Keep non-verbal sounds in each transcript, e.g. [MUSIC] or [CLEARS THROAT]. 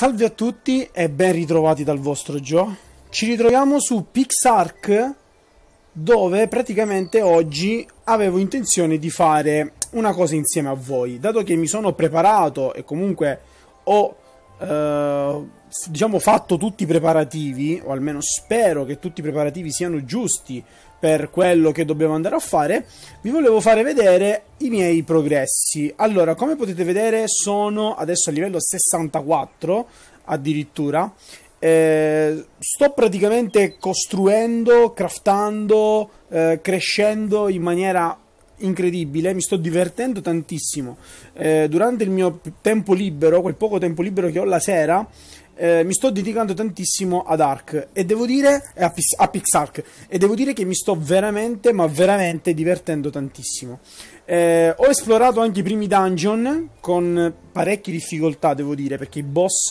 Salve a tutti e ben ritrovati dal vostro Gio. Ci ritroviamo su PixArc dove praticamente oggi avevo intenzione di fare una cosa insieme a voi. Dato che mi sono preparato e comunque ho eh, diciamo fatto tutti i preparativi, o almeno spero che tutti i preparativi siano giusti per quello che dobbiamo andare a fare, vi volevo fare vedere i miei progressi. Allora, come potete vedere, sono adesso a livello 64 addirittura. Eh, sto praticamente costruendo, craftando, eh, crescendo in maniera incredibile, mi sto divertendo tantissimo. Eh, durante il mio tempo libero, quel poco tempo libero che ho la sera, eh, mi sto dedicando tantissimo ad Ark e devo dire eh, a, Pix- a Pixark e devo dire che mi sto veramente ma veramente divertendo tantissimo. Eh, ho esplorato anche i primi dungeon con parecchie difficoltà, devo dire, perché i boss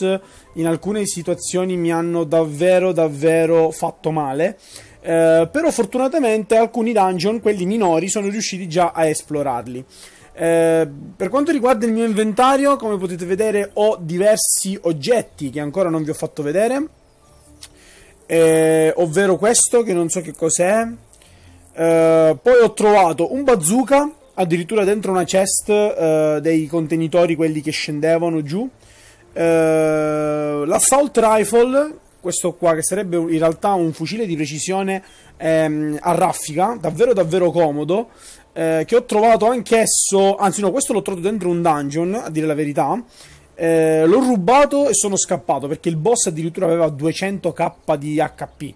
in alcune situazioni mi hanno davvero davvero fatto male. Eh, però fortunatamente alcuni dungeon, quelli minori, sono riusciti già a esplorarli. Eh, per quanto riguarda il mio inventario, come potete vedere, ho diversi oggetti che ancora non vi ho fatto vedere. Eh, ovvero questo, che non so che cos'è. Eh, poi ho trovato un bazooka, addirittura dentro una chest eh, dei contenitori, quelli che scendevano giù. Eh, l'assault rifle, questo qua che sarebbe in realtà un fucile di precisione ehm, a raffica, davvero davvero comodo, eh, che ho trovato anch'esso, anzi no, questo l'ho trovato dentro un dungeon, a dire la verità. Eh, l'ho rubato e sono scappato perché il boss addirittura aveva 200k di HP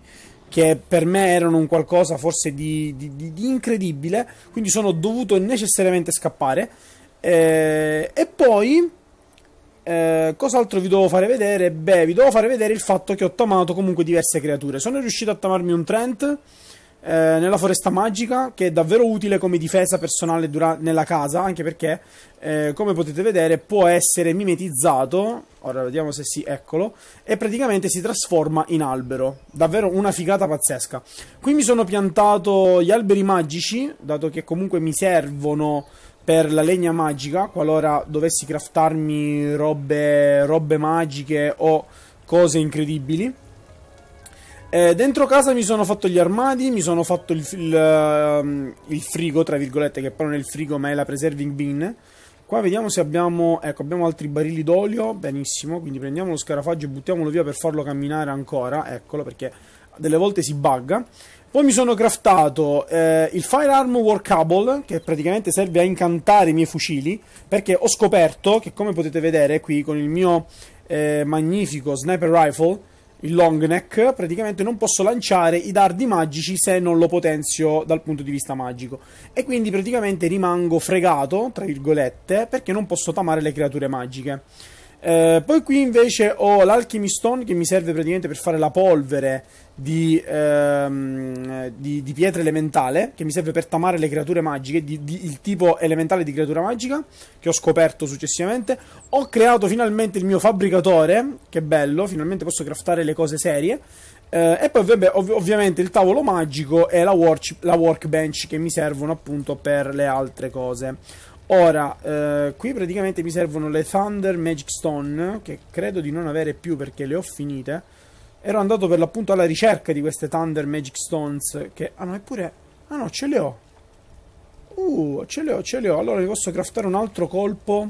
che per me erano un qualcosa forse di, di, di incredibile quindi sono dovuto necessariamente scappare eh, e poi eh, cos'altro vi devo fare vedere? Beh, vi devo fare vedere il fatto che ho tamato comunque diverse creature. Sono riuscito a tamarmi un Trent, eh, nella foresta magica che è davvero utile come difesa personale dura- nella casa anche perché eh, come potete vedere può essere mimetizzato ora vediamo se sì eccolo e praticamente si trasforma in albero davvero una figata pazzesca qui mi sono piantato gli alberi magici dato che comunque mi servono per la legna magica qualora dovessi craftarmi robe, robe magiche o cose incredibili eh, dentro casa mi sono fatto gli armadi, mi sono fatto il, il, ehm, il, frigo, tra virgolette, che però non è il frigo ma è la preserving bin. Qua vediamo se abbiamo, ecco, abbiamo altri barili d'olio, benissimo, quindi prendiamo lo scarafaggio e buttiamolo via per farlo camminare ancora, eccolo, perché delle volte si bugga. Poi mi sono craftato eh, il Firearm Workable, che praticamente serve a incantare i miei fucili, perché ho scoperto che, come potete vedere qui con il mio eh, magnifico Sniper Rifle, il long neck, praticamente non posso lanciare i dardi magici se non lo potenzio dal punto di vista magico. E quindi praticamente rimango fregato, tra virgolette, perché non posso tamare le creature magiche. Eh, poi qui invece ho l'Alchemy Stone che mi serve praticamente per fare la polvere di, ehm, di, di pietra elementale, che mi serve per tamare le creature magiche, di, il tipo elementale di creatura magica, che ho scoperto successivamente. Ho creato finalmente il mio fabbricatore, che bello, finalmente posso craftare le cose serie. Eh, e poi vabbè, ov- ovviamente il tavolo magico e la, work- la workbench che mi servono appunto per le altre cose. Ora, eh, qui praticamente mi servono le Thunder Magic Stone, che credo di non avere più perché le ho finite. Ero andato per l'appunto alla ricerca di queste Thunder Magic Stones, che... Ah no, eppure... Ah no, ce le ho. Uh, ce le ho, ce le ho. Allora vi posso craftare un altro colpo.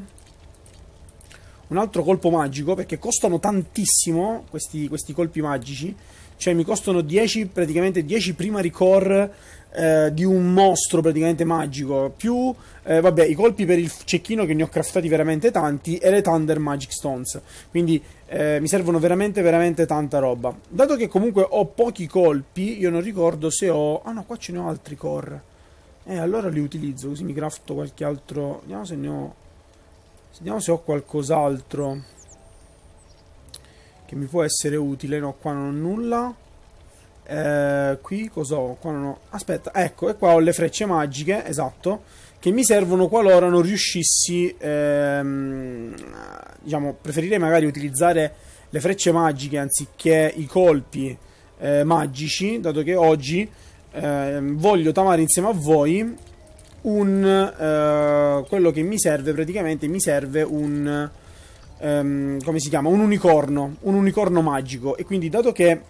Un altro colpo magico, perché costano tantissimo questi, questi colpi magici. Cioè mi costano 10, praticamente 10 primary core eh, di un mostro praticamente magico, più eh, vabbè, i colpi per il cecchino che ne ho craftati veramente tanti e le Thunder Magic Stones. Quindi eh, mi servono veramente veramente tanta roba. Dato che comunque ho pochi colpi, io non ricordo se ho... Ah no, qua ce ne ho altri core. Eh, allora li utilizzo, così mi crafto qualche altro... Vediamo se ne ho... Vediamo se ho qualcos'altro che mi può essere utile. No, qua non ho nulla. Eh, qui cos'ho? Qua non ho... Aspetta, ecco, e qua ho le frecce magiche, esatto, che mi servono qualora non riuscissi, ehm, diciamo, preferirei magari utilizzare le frecce magiche anziché i colpi eh, magici, dato che oggi eh, voglio tamare insieme a voi un... Eh, quello che mi serve praticamente, mi serve un... Ehm, come si chiama? Un unicorno, un unicorno magico. E quindi dato che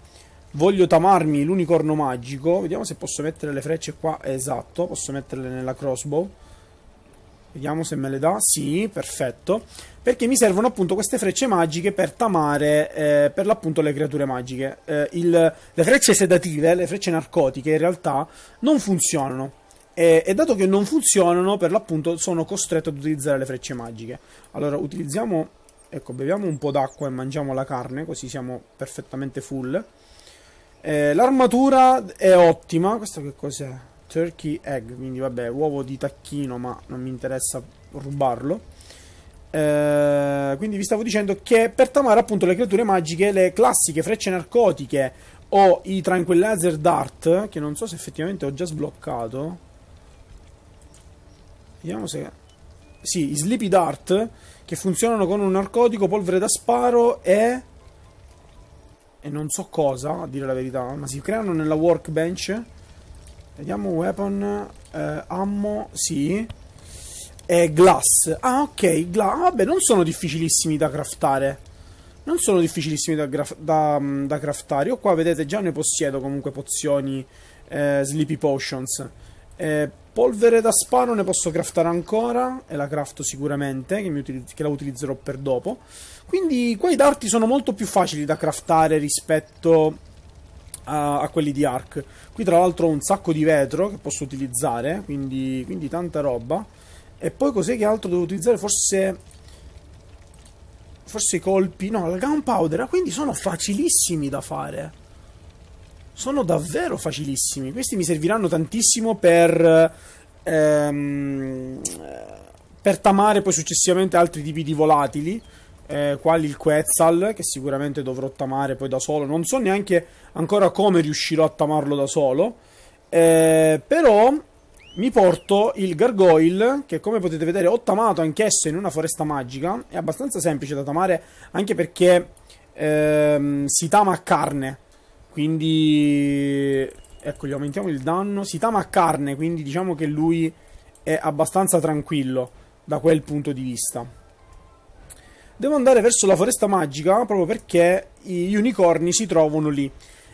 Voglio tamarmi l'unicorno magico. Vediamo se posso mettere le frecce qua. Esatto, posso metterle nella crossbow. Vediamo se me le dà. Sì, perfetto. Perché mi servono appunto queste frecce magiche per tamare eh, per l'appunto le creature magiche. Eh, il, le frecce sedative, le frecce narcotiche in realtà non funzionano. E, e dato che non funzionano, per l'appunto sono costretto ad utilizzare le frecce magiche. Allora, utilizziamo... Ecco, beviamo un po' d'acqua e mangiamo la carne, così siamo perfettamente full. Eh, l'armatura è ottima. Questo che cos'è? Turkey egg, quindi vabbè, uovo di tacchino, ma non mi interessa rubarlo. Eh, quindi vi stavo dicendo che per tamare appunto le creature magiche, le classiche frecce narcotiche o i tranquillizer dart, che non so se effettivamente ho già sbloccato. Vediamo se... Sì, i sleepy dart, che funzionano con un narcotico, polvere da sparo e e non so cosa, a dire la verità, ma si creano nella workbench. Vediamo weapon, eh, ammo, sì. E glass. Ah, ok, glass. Ah, vabbè, non sono difficilissimi da craftare. Non sono difficilissimi da, da, mm, da craftare. Io qua, vedete, già ne possiedo comunque pozioni, eh, sleepy potions. Eh, polvere da sparo ne posso craftare ancora e la crafto sicuramente, che, che la utilizzerò per dopo. Quindi qua i darti sono molto più facili da craftare rispetto a, a quelli di Ark. Qui tra l'altro ho un sacco di vetro che posso utilizzare, quindi, quindi tanta roba. E poi cos'è che altro devo utilizzare? Forse... Forse i colpi... No, la gunpowder. Ah, quindi sono facilissimi da fare sono davvero facilissimi. Questi mi serviranno tantissimo per, ehm, per tamare poi successivamente altri tipi di volatili eh, quali il Quetzal, che sicuramente dovrò tamare poi da solo. Non so neanche ancora come riuscirò a tamarlo da solo. Eh, però mi porto il Gargoyle, che come potete vedere ho tamato anch'esso in una foresta magica. È abbastanza semplice da tamare, anche perché ehm, si tama a carne. Quindi... Ecco, gli aumentiamo il danno. Si tama a carne, quindi diciamo che lui è abbastanza tranquillo da quel punto di vista devo andare verso la foresta magica proprio perché gli unicorni si trovano lì.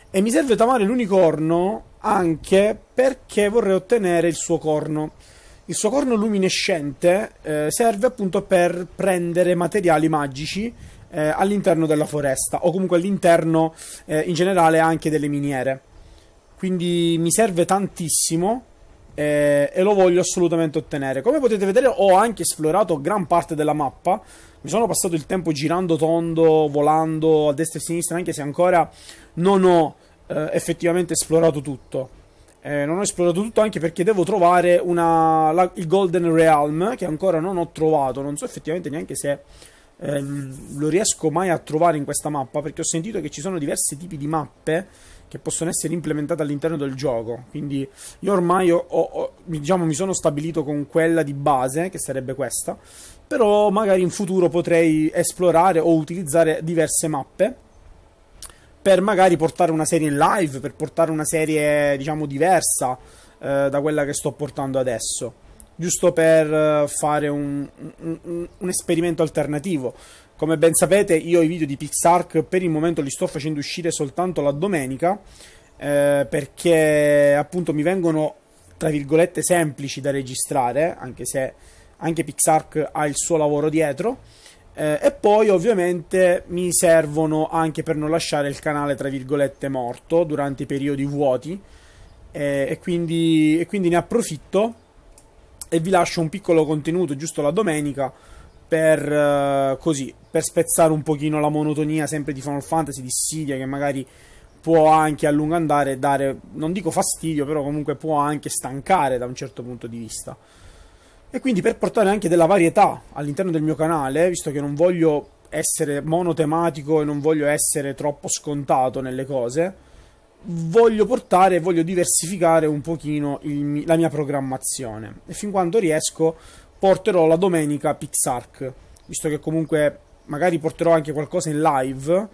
E mi serve tamare l'unicorno anche perché vorrei ottenere il suo corno. Il suo corno luminescente eh, serve appunto per prendere materiali magici eh, all'interno della foresta o comunque all'interno eh, in generale anche delle miniere. Quindi mi serve tantissimo eh, e lo voglio assolutamente ottenere. Come potete vedere ho anche esplorato gran parte della mappa, mi sono passato il tempo girando tondo, volando a destra e a sinistra, anche se ancora non ho eh, effettivamente esplorato tutto. Eh, non ho esplorato tutto anche perché devo trovare una, la, il Golden Realm che ancora non ho trovato. Non so effettivamente neanche se eh, lo riesco mai a trovare in questa mappa perché ho sentito che ci sono diversi tipi di mappe che possono essere implementate all'interno del gioco. Quindi io ormai ho, ho, ho, diciamo, mi sono stabilito con quella di base che sarebbe questa però magari in futuro potrei esplorare o utilizzare diverse mappe per magari portare una serie in live, per portare una serie diciamo diversa eh, da quella che sto portando adesso, giusto per eh, fare un, un, un esperimento alternativo. Come ben sapete io i video di Pixark per il momento li sto facendo uscire soltanto la domenica eh, perché appunto mi vengono tra virgolette semplici da registrare, anche se anche Pixark ha il suo lavoro dietro. Eh, e poi ovviamente mi servono anche per non lasciare il canale, tra virgolette, morto durante i periodi vuoti. Eh, e, quindi, e quindi ne approfitto e vi lascio un piccolo contenuto giusto la domenica per, eh, così, per spezzare un pochino la monotonia sempre di Final Fantasy, di Sidia che magari può anche a lungo andare dare, non dico fastidio, però comunque può anche stancare da un certo punto di vista. E quindi per portare anche della varietà all'interno del mio canale, visto che non voglio essere monotematico e non voglio essere troppo scontato nelle cose, voglio portare, voglio diversificare un pochino il, la mia programmazione. E fin quando riesco porterò la domenica Pixark, visto che comunque magari porterò anche qualcosa in live,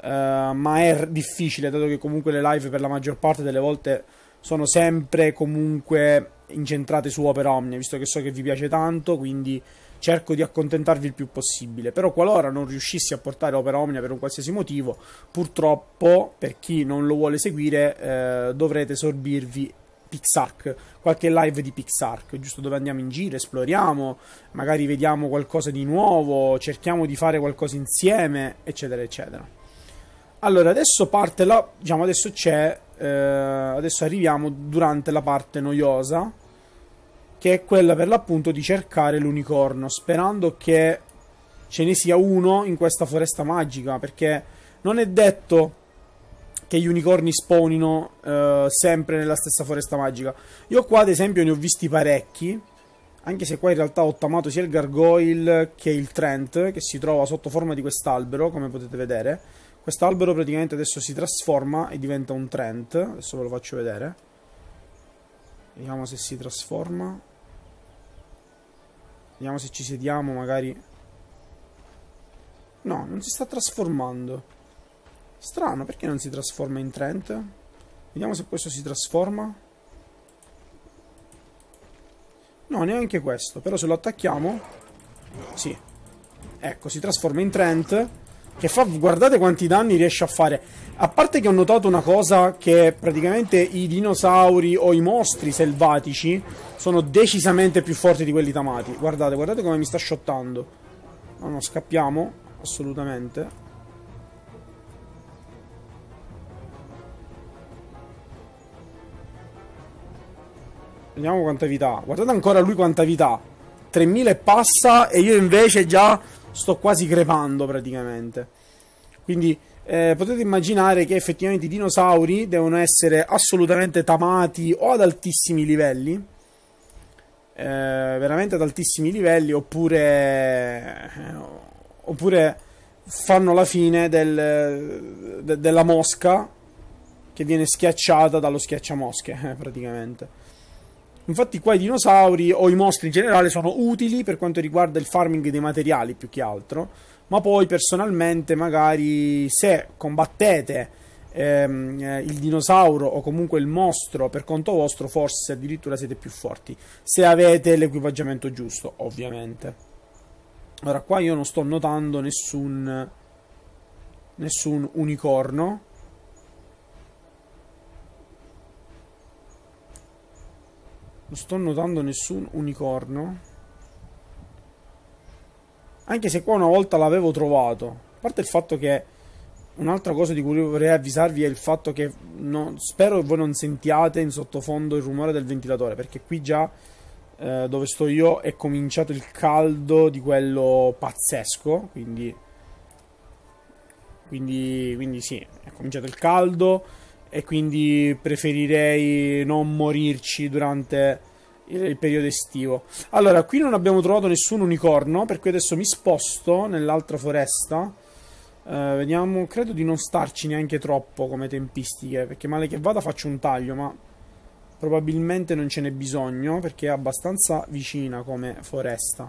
eh, ma è difficile, dato che comunque le live per la maggior parte delle volte sono sempre comunque incentrate su opera omnia, visto che so che vi piace tanto, quindi cerco di accontentarvi il più possibile. Però qualora non riuscissi a portare opera omnia per un qualsiasi motivo, purtroppo per chi non lo vuole seguire eh, dovrete sorbirvi Pixark, qualche live di Pixark, giusto dove andiamo in giro, esploriamo, magari vediamo qualcosa di nuovo, cerchiamo di fare qualcosa insieme, eccetera, eccetera. Allora, adesso parte la, diciamo adesso c'è eh, adesso arriviamo durante la parte noiosa, che è quella per l'appunto di cercare l'unicorno, sperando che ce ne sia uno in questa foresta magica, perché non è detto che gli unicorni spawnino eh, sempre nella stessa foresta magica. Io qua ad esempio ne ho visti parecchi, anche se qua in realtà ho tamato sia il gargoyle che il Trent, che si trova sotto forma di quest'albero, come potete vedere. Quest'albero praticamente adesso si trasforma e diventa un Trent. Adesso ve lo faccio vedere. Vediamo se si trasforma. Vediamo se ci sediamo magari. No, non si sta trasformando. Strano, perché non si trasforma in Trent? Vediamo se questo si trasforma. No, neanche questo. Però se lo attacchiamo... Sì. Ecco, si trasforma in Trent che fa guardate quanti danni riesce a fare a parte che ho notato una cosa che praticamente i dinosauri o i mostri selvatici sono decisamente più forti di quelli tamati guardate guardate come mi sta shottando no no scappiamo assolutamente Vediamo quanta vita ha. Guardate ancora lui quanta vita ha. 3000 e passa e io invece già sto quasi crepando praticamente. Quindi eh, potete immaginare che effettivamente i dinosauri devono essere assolutamente tamati o ad altissimi livelli, eh, veramente ad altissimi livelli, oppure, eh, oppure fanno la fine del, de, della mosca che viene schiacciata dallo schiacciamosche eh, praticamente. Infatti qua i dinosauri o i mostri in generale sono utili per quanto riguarda il farming dei materiali più che altro, ma poi personalmente magari se combattete ehm, eh, il dinosauro o comunque il mostro per conto vostro forse addirittura siete più forti, se avete l'equipaggiamento giusto ovviamente. Ora qua io non sto notando nessun, nessun unicorno, Non sto notando nessun unicorno. Anche se qua una volta l'avevo trovato. A parte il fatto che... Un'altra cosa di cui vorrei avvisarvi è il fatto che... Non, spero che voi non sentiate in sottofondo il rumore del ventilatore. Perché qui già eh, dove sto io è cominciato il caldo di quello pazzesco. Quindi... Quindi, quindi sì, è cominciato il caldo e quindi preferirei non morirci durante il periodo estivo. Allora, qui non abbiamo trovato nessun unicorno, per cui adesso mi sposto nell'altra foresta. Eh, vediamo, credo di non starci neanche troppo come tempistiche, perché male che vada faccio un taglio, ma probabilmente non ce n'è bisogno, perché è abbastanza vicina come foresta.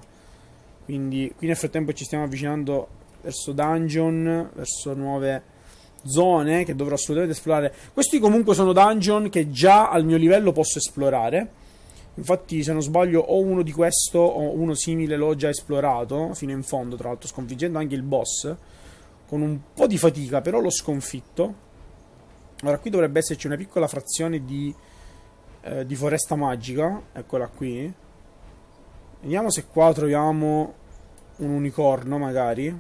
Quindi qui nel frattempo ci stiamo avvicinando verso dungeon, verso nuove zone che dovrò assolutamente esplorare. Questi comunque sono dungeon che già al mio livello posso esplorare. Infatti, se non sbaglio, o uno di questo o uno simile l'ho già esplorato fino in fondo, tra l'altro, sconfiggendo anche il boss. Con un po' di fatica, però l'ho sconfitto. Ora, qui dovrebbe esserci una piccola frazione di, eh, di foresta magica. Eccola qui. Vediamo se qua troviamo un unicorno, magari.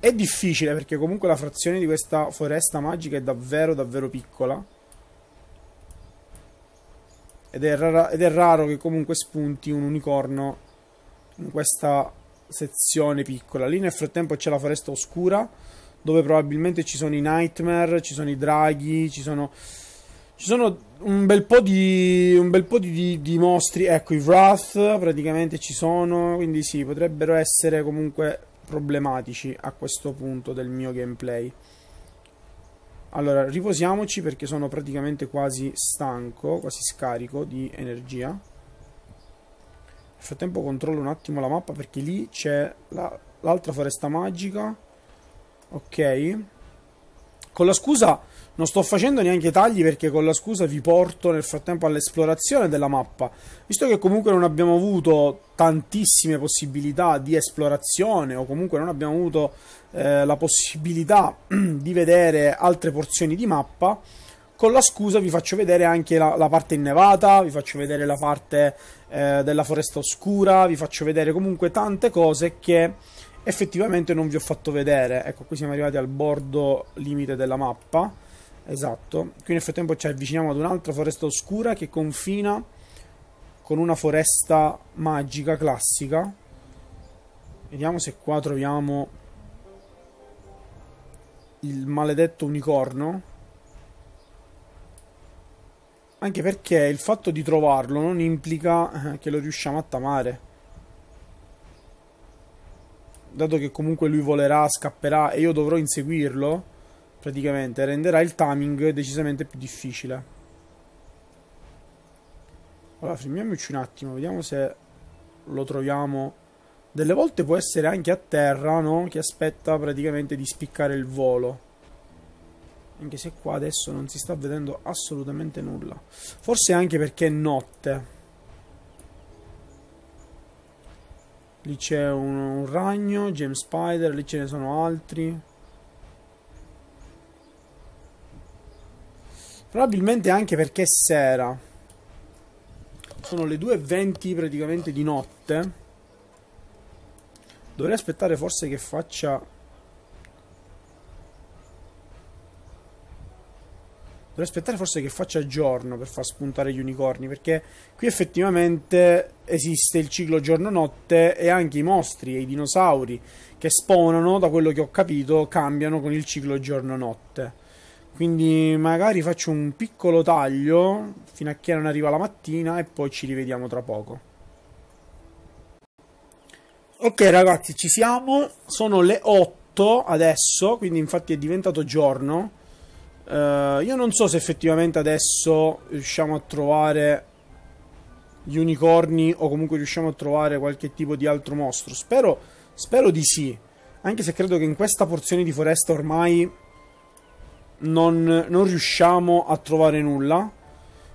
È difficile perché comunque la frazione di questa foresta magica è davvero davvero piccola. Ed è, rara, ed è raro che comunque spunti un unicorno in questa sezione piccola. Lì nel frattempo c'è la foresta oscura dove probabilmente ci sono i nightmare, ci sono i draghi, ci sono... Ci sono un bel po' di, un bel po di, di, di mostri, ecco i Wrath praticamente ci sono, quindi sì, potrebbero essere comunque problematici a questo punto del mio gameplay. Allora, riposiamoci perché sono praticamente quasi stanco, quasi scarico di energia. Nel frattempo controllo un attimo la mappa perché lì c'è l'altra la, foresta magica. Ok. Con la scusa non sto facendo neanche tagli perché con la scusa vi porto nel frattempo all'esplorazione della mappa. Visto che comunque non abbiamo avuto tantissime possibilità di esplorazione o comunque non abbiamo avuto eh, la possibilità [CLEARS THROAT] di vedere altre porzioni di mappa, con la scusa vi faccio vedere anche la, la parte innevata, vi faccio vedere la parte eh, della foresta oscura, vi faccio vedere comunque tante cose che effettivamente non vi ho fatto vedere. Ecco, qui siamo arrivati al bordo limite della mappa Esatto, qui nel frattempo ci avviciniamo ad un'altra foresta oscura che confina con una foresta magica classica. Vediamo se qua troviamo il maledetto unicorno. Anche perché il fatto di trovarlo non implica eh, che lo riusciamo a tamare. Dato che comunque lui volerà, scapperà e io dovrò inseguirlo praticamente renderà il timing decisamente più difficile. Allora, fermiamoci un attimo, vediamo se lo troviamo. Delle volte può essere anche a terra, no? Che aspetta praticamente di spiccare il volo. Anche se qua adesso non si sta vedendo assolutamente nulla. Forse anche perché è notte. Lì c'è un, un ragno, James Spider, lì ce ne sono altri. Probabilmente anche perché è sera. Sono le 2.20 praticamente di notte. Dovrei aspettare forse che faccia... Dovrei aspettare forse che faccia giorno per far spuntare gli unicorni, perché qui effettivamente esiste il ciclo giorno-notte e anche i mostri e i dinosauri che spawnano, da quello che ho capito, cambiano con il ciclo giorno-notte. Quindi magari faccio un piccolo taglio fino a che non arriva la mattina e poi ci rivediamo tra poco. Ok ragazzi, ci siamo. Sono le 8 adesso, quindi infatti è diventato giorno. Uh, io non so se effettivamente adesso riusciamo a trovare gli unicorni o comunque riusciamo a trovare qualche tipo di altro mostro. Spero, spero di sì. Anche se credo che in questa porzione di foresta ormai non, non riusciamo a trovare nulla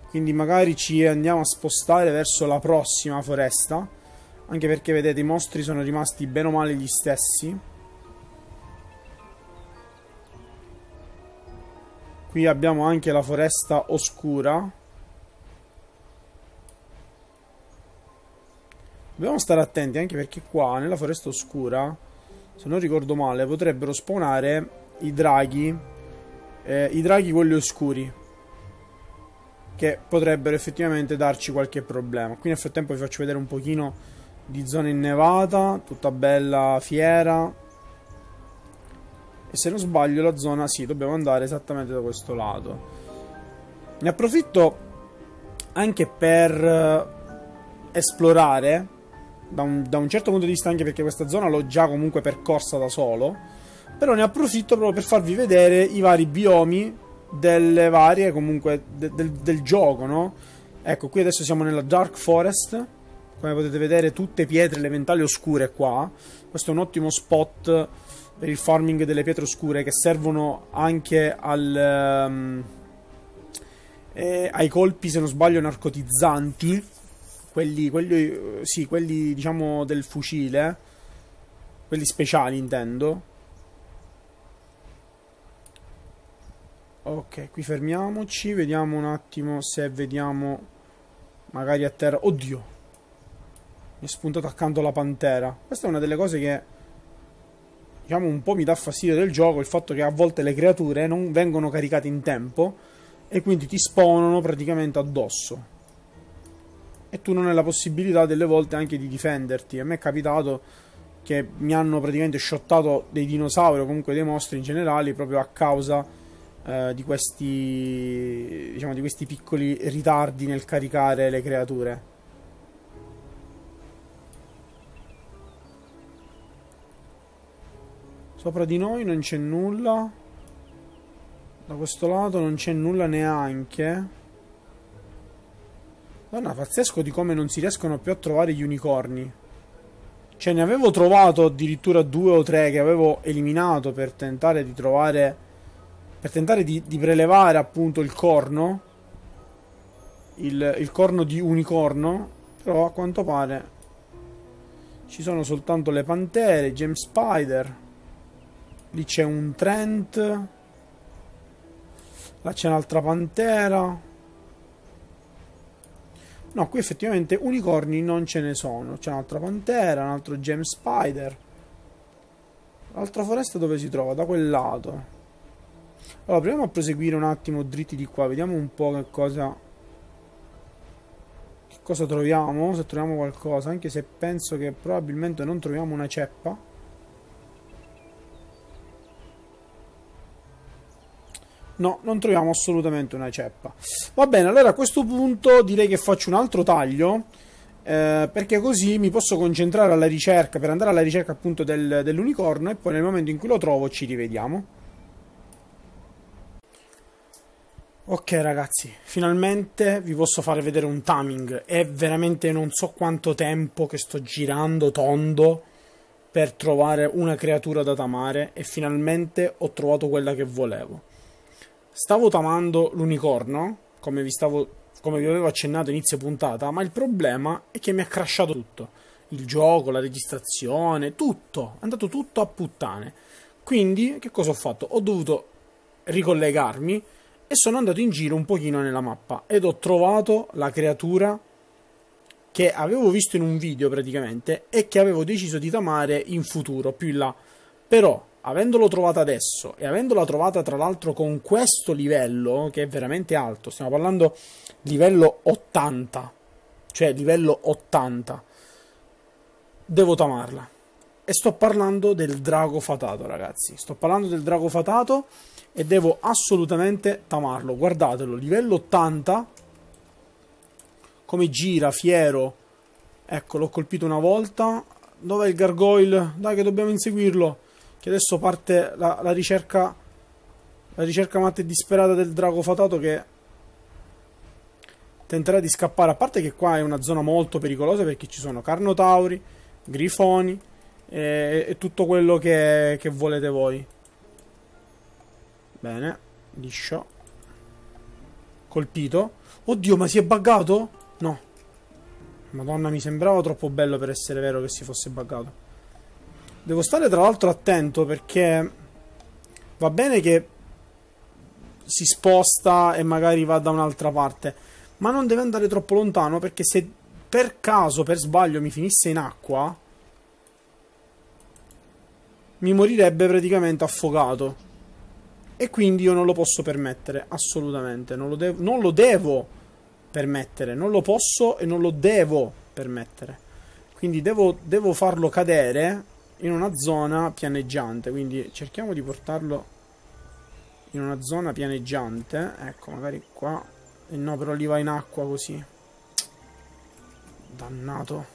quindi magari ci andiamo a spostare verso la prossima foresta anche perché vedete i mostri sono rimasti bene o male gli stessi qui abbiamo anche la foresta oscura dobbiamo stare attenti anche perché qua nella foresta oscura se non ricordo male potrebbero spawnare i draghi eh, i draghi quelli oscuri che potrebbero effettivamente darci qualche problema. Qui nel frattempo vi faccio vedere un pochino di zona innevata, tutta bella fiera. E se non sbaglio la zona, sì, dobbiamo andare esattamente da questo lato. Ne approfitto anche per eh, esplorare da un, da un certo punto di vista anche perché questa zona l'ho già comunque percorsa da solo però ne approfitto proprio per farvi vedere i vari biomi delle varie comunque de, del, del gioco, no? Ecco, qui adesso siamo nella Dark Forest, come potete vedere tutte pietre elementali oscure qua. Questo è un ottimo spot per il farming delle pietre oscure che servono anche al, um, eh, ai colpi, se non sbaglio, narcotizzanti. Quelli, quelli, sì, quelli diciamo del fucile, quelli speciali intendo ok qui fermiamoci vediamo un attimo se vediamo magari a terra oddio mi è spuntato accanto la pantera questa è una delle cose che diciamo un po' mi dà fastidio del gioco il fatto che a volte le creature non vengono caricate in tempo e quindi ti spawnano praticamente addosso e tu non hai la possibilità delle volte anche di difenderti a me è capitato che mi hanno praticamente shottato dei dinosauri o comunque dei mostri in generale proprio a causa eh, di, questi, diciamo, di questi piccoli ritardi nel caricare le creature. Sopra di noi non c'è nulla. Da questo lato non c'è nulla neanche. Madonna, pazzesco di come non si riescono più a trovare gli unicorni. Cioè, ne avevo trovato addirittura due o tre che avevo eliminato per tentare di trovare per tentare di, di prelevare appunto il corno, il, il corno di unicorno, però a quanto pare ci sono soltanto le pantere, James Spider, lì c'è un Trent, là c'è un'altra pantera. No, qui effettivamente unicorni non ce ne sono. C'è un'altra pantera, un altro gem spider. L'altra foresta dove si trova? Da quel lato. Allora, proviamo a proseguire un attimo dritti di qua, vediamo un po' che cosa che cosa troviamo, se troviamo qualcosa, anche se penso che probabilmente non troviamo una ceppa. No, non troviamo assolutamente una ceppa. Va bene, allora a questo punto direi che faccio un altro taglio. Eh, perché così mi posso concentrare alla ricerca per andare alla ricerca appunto del, dell'unicorno e poi nel momento in cui lo trovo ci rivediamo. Ok ragazzi, finalmente vi posso fare vedere un timing, è veramente non so quanto tempo che sto girando tondo per trovare una creatura da tamare e finalmente ho trovato quella che volevo. Stavo tamando l'unicorno, come vi, stavo, come vi avevo accennato inizio puntata, ma il problema è che mi ha crashato tutto, il gioco, la registrazione, tutto, è andato tutto a puttane. Quindi che cosa ho fatto? Ho dovuto ricollegarmi e sono andato in giro un pochino nella mappa ed ho trovato la creatura che avevo visto in un video praticamente e che avevo deciso di tamare in futuro, più in là. Però, avendolo trovata adesso e avendola trovata tra l'altro con questo livello, che è veramente alto, stiamo parlando livello 80, cioè livello 80, devo tamarla. E sto parlando del drago fatato, ragazzi. Sto parlando del drago fatato e devo assolutamente tamarlo. Guardatelo, livello 80. Come gira, fiero. Ecco, l'ho colpito una volta. Dov'è il gargoyle? Dai che dobbiamo inseguirlo. Che adesso parte la, la ricerca... La ricerca matta e disperata del drago fatato che tenterà di scappare. A parte che qua è una zona molto pericolosa perché ci sono carnotauri, grifoni, e, e tutto quello che, che volete voi. Bene, liscio. Colpito. Oddio, ma si è buggato? No. Madonna, mi sembrava troppo bello per essere vero che si fosse buggato. Devo stare tra l'altro attento perché va bene che si sposta e magari va da un'altra parte, ma non deve andare troppo lontano perché se per caso, per sbaglio, mi finisse in acqua, mi morirebbe praticamente affogato. E quindi io non lo posso permettere, assolutamente. Non lo, devo, non lo devo permettere, non lo posso e non lo devo permettere. Quindi devo, devo farlo cadere in una zona pianeggiante. Quindi cerchiamo di portarlo in una zona pianeggiante. Ecco, magari qua. E eh, no, però lì va in acqua così. Dannato.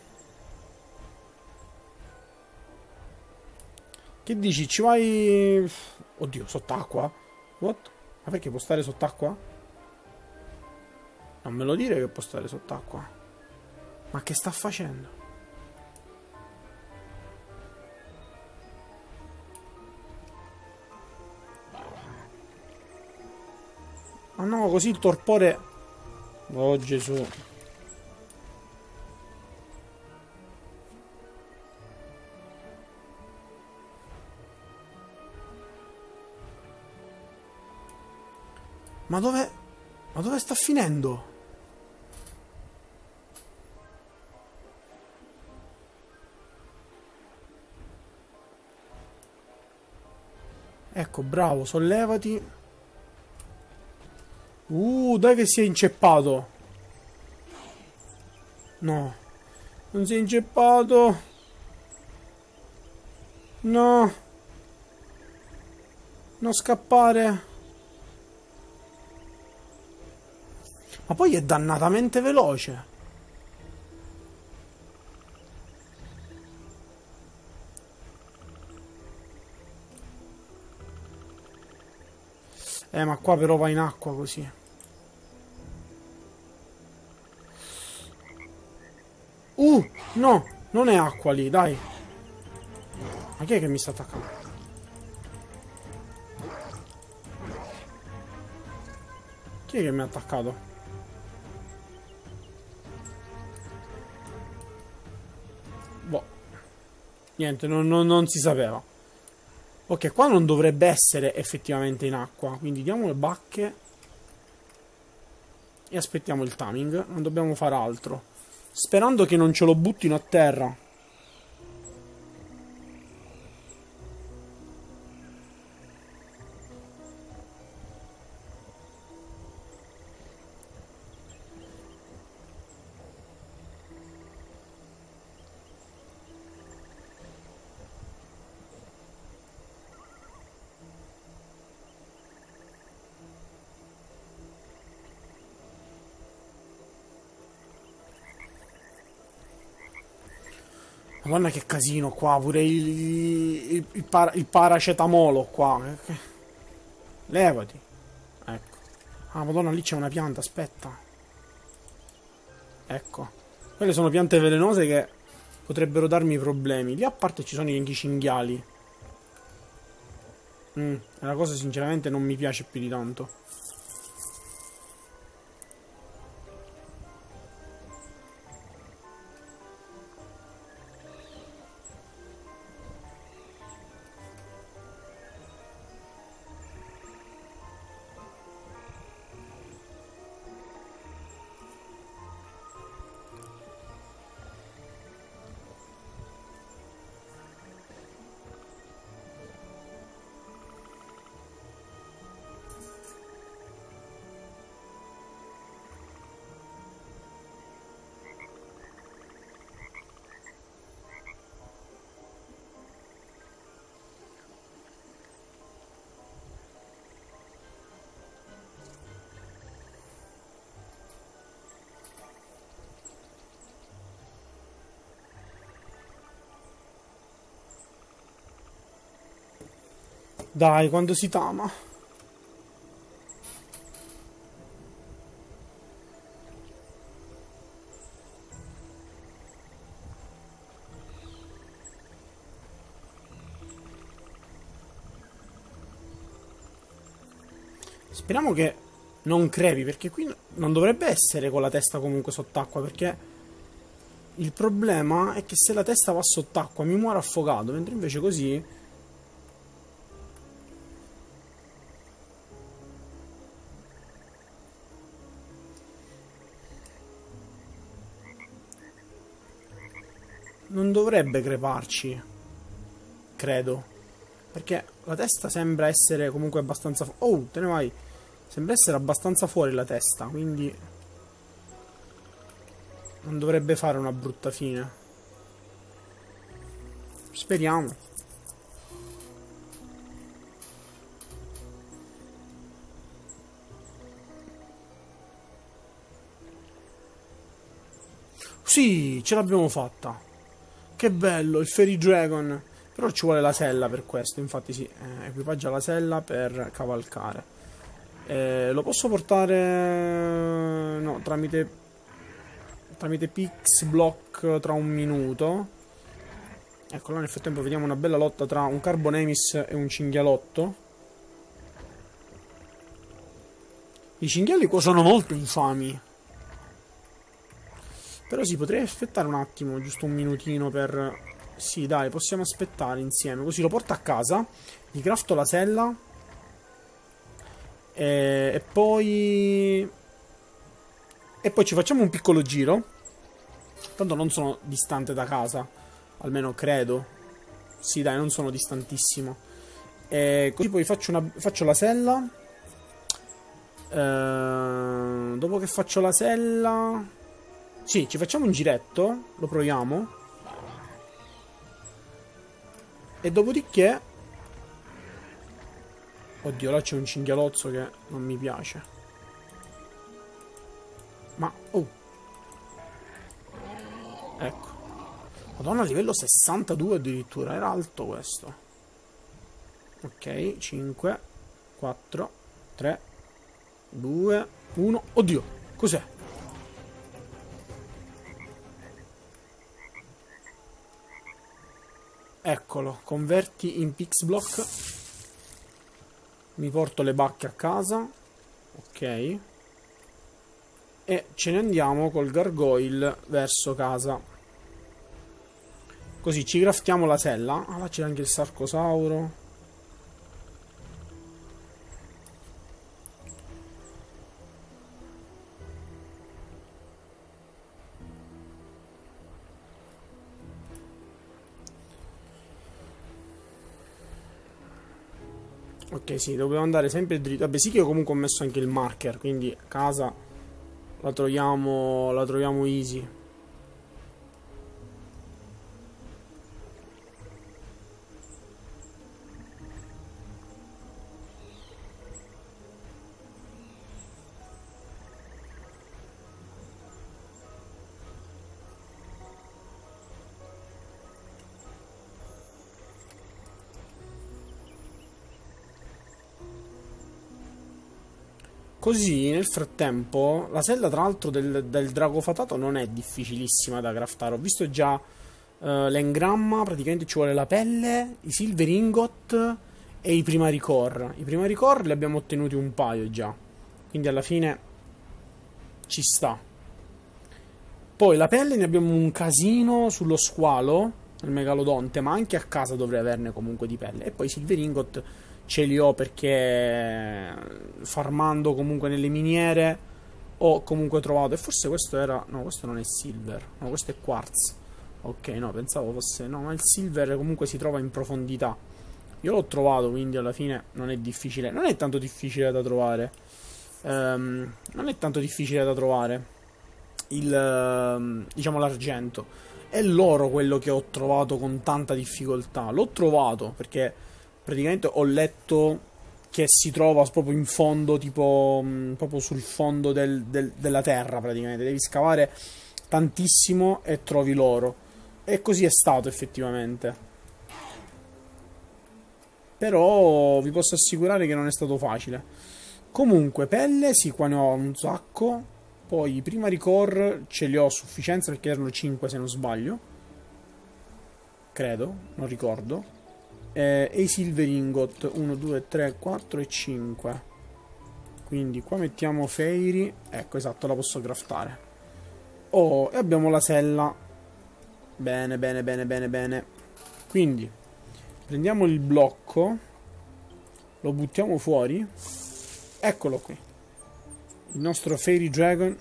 Che dici? Ci vai... Oddio, sott'acqua? What? Ma perché può stare sott'acqua? Non me lo dire che può stare sott'acqua. Ma che sta facendo? Ma no, così il torpore... Oh Gesù. Ma dove... Ma dove sta finendo? Ecco, bravo, sollevati. Uh, dai che si è inceppato. No. Non si è inceppato. No. Non scappare. Ma poi è dannatamente veloce. Eh, ma qua però va in acqua così. Uh, no, non è acqua lì, dai. Ma chi è che mi sta attaccando? Chi è che mi ha attaccato? niente, non, non, non si sapeva. Ok, qua non dovrebbe essere effettivamente in acqua, quindi diamo le bacche e aspettiamo il timing, non dobbiamo fare altro. Sperando che non ce lo buttino a terra. Guarda che casino qua, pure il, il, il, para, il paracetamolo qua. Eh, Levati. Ecco. Ah, madonna, lì c'è una pianta, aspetta. Ecco. Quelle sono piante velenose che potrebbero darmi problemi. Lì a parte ci sono i cinghiali. Mm, è una cosa sinceramente non mi piace più di tanto. Dai, quando si tama. Speriamo che non crepi, perché qui non dovrebbe essere con la testa comunque sott'acqua, perché... Il problema è che se la testa va sott'acqua mi muore affogato, mentre invece così dovrebbe creparci. Credo. Perché la testa sembra essere comunque abbastanza... Oh, te ne vai. Sembra essere abbastanza fuori la testa, quindi... Non dovrebbe fare una brutta fine. Speriamo. Sì, ce l'abbiamo fatta. Che bello, il Fairy Dragon. Però ci vuole la sella per questo, infatti si sì, eh, equipaggia la sella per cavalcare. Eh, lo posso portare... No, tramite... Tramite Pix Block tra un minuto. Ecco, là nel frattempo vediamo una bella lotta tra un Carbonemis e un Cinghialotto. I cinghiali qua sono molto infami. Però si sì, potrei aspettare un attimo, giusto un minutino per... Sì, dai, possiamo aspettare insieme. Così lo porto a casa, gli crafto la sella. E, e poi... E poi ci facciamo un piccolo giro. Tanto non sono distante da casa, almeno credo. Sì, dai, non sono distantissimo. E così poi faccio, una, faccio la sella. Ehm, dopo che faccio la sella... Sì, ci facciamo un giretto, lo proviamo. E dopodiché... Oddio, là c'è un cinghialozzo che non mi piace. Ma... Oh! Ecco. Madonna, livello 62 addirittura. Era alto questo. Ok, 5, 4, 3, 2, 1. Oddio, cos'è? Eccolo, converti in Pixblock. Mi porto le bacche a casa. Ok. E ce ne andiamo col gargoyle verso casa. Così ci craftiamo la sella. Ah, là c'è anche il sarcosauro. sì, dobbiamo andare sempre dritto. Vabbè, sì che io comunque ho messo anche il marker, quindi casa la troviamo, la troviamo easy. Così, nel frattempo, la sella tra l'altro del, del drago fatato non è difficilissima da craftare. Ho visto già uh, eh, l'engramma, praticamente ci vuole la pelle, i silver ingot e i primari core. I primari core li abbiamo ottenuti un paio già. Quindi alla fine ci sta. Poi la pelle ne abbiamo un casino sullo squalo, il megalodonte, ma anche a casa dovrei averne comunque di pelle. E poi i silver ingot ce li ho perché farmando comunque nelle miniere ho comunque trovato e forse questo era no questo non è silver no questo è quartz ok no pensavo fosse no ma il silver comunque si trova in profondità io l'ho trovato quindi alla fine non è difficile non è tanto difficile da trovare um, non è tanto difficile da trovare il ehm, diciamo l'argento è l'oro quello che ho trovato con tanta difficoltà l'ho trovato perché praticamente ho letto che si trova proprio in fondo, tipo mm, proprio sul fondo del, del, della terra praticamente, devi scavare tantissimo e trovi l'oro. E così è stato effettivamente. Però vi posso assicurare che non è stato facile. Comunque, pelle, sì, qua ne ho un sacco. Poi i primari core ce li ho a sufficienza perché erano 5 se non sbaglio. Credo, non ricordo eh, e i silver ingot 1, 2, 3, 4 e 5 quindi qua mettiamo Fairy ecco esatto la posso craftare oh e abbiamo la sella bene bene bene bene bene quindi prendiamo il blocco lo buttiamo fuori eccolo qui il nostro Fairy Dragon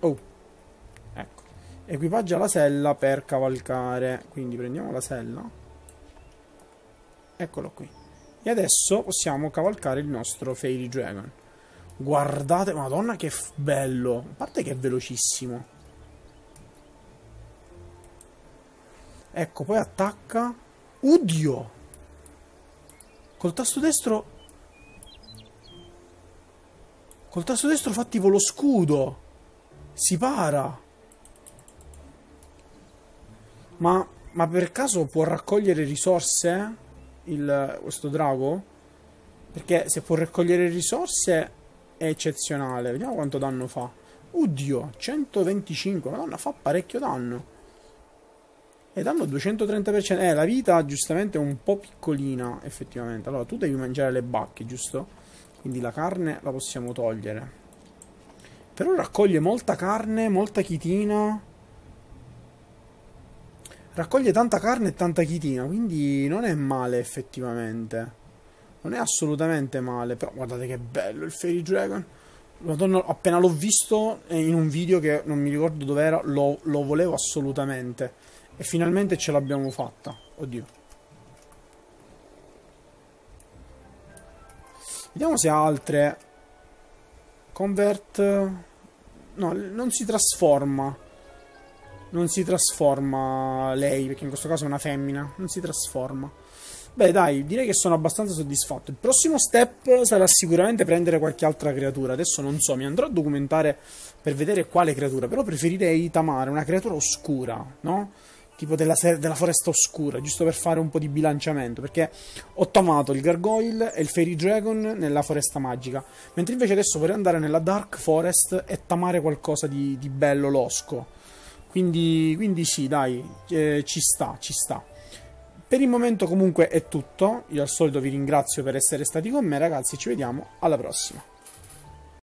oh ecco equipaggia la sella per cavalcare quindi prendiamo la sella Eccolo qui. E adesso possiamo cavalcare il nostro Fairy Dragon. Guardate, madonna che bello. A parte che è velocissimo. Ecco, poi attacca. Oddio! Col tasto destro... Col tasto destro fa tipo lo scudo. Si para. Ma, ma per caso può raccogliere risorse? il, questo drago? Perché se può raccogliere risorse è eccezionale. Vediamo quanto danno fa. Oddio, 125. Madonna, fa parecchio danno. E danno 230%. Eh, la vita giustamente è un po' piccolina, effettivamente. Allora, tu devi mangiare le bacche, giusto? Quindi la carne la possiamo togliere. Però raccoglie molta carne, molta chitina. Raccoglie tanta carne e tanta chitina, quindi non è male effettivamente. Non è assolutamente male, però guardate che bello il Fairy Dragon. Madonna, appena l'ho visto eh, in un video che non mi ricordo dove era, lo, lo volevo assolutamente. E finalmente ce l'abbiamo fatta. Oddio. Vediamo se ha altre... Convert... No, non si trasforma non si trasforma lei, perché in questo caso è una femmina, non si trasforma. Beh, dai, direi che sono abbastanza soddisfatto. Il prossimo step sarà sicuramente prendere qualche altra creatura. Adesso non so, mi andrò a documentare per vedere quale creatura, però preferirei tamare una creatura oscura, no? Tipo della, della foresta oscura, giusto per fare un po' di bilanciamento, perché ho tamato il Gargoyle e il Fairy Dragon nella foresta magica, mentre invece adesso vorrei andare nella Dark Forest e tamare qualcosa di, di bello losco quindi, quindi sì, dai, eh, ci sta, ci sta. Per il momento comunque è tutto, io al solito vi ringrazio per essere stati con me ragazzi, ci vediamo alla prossima.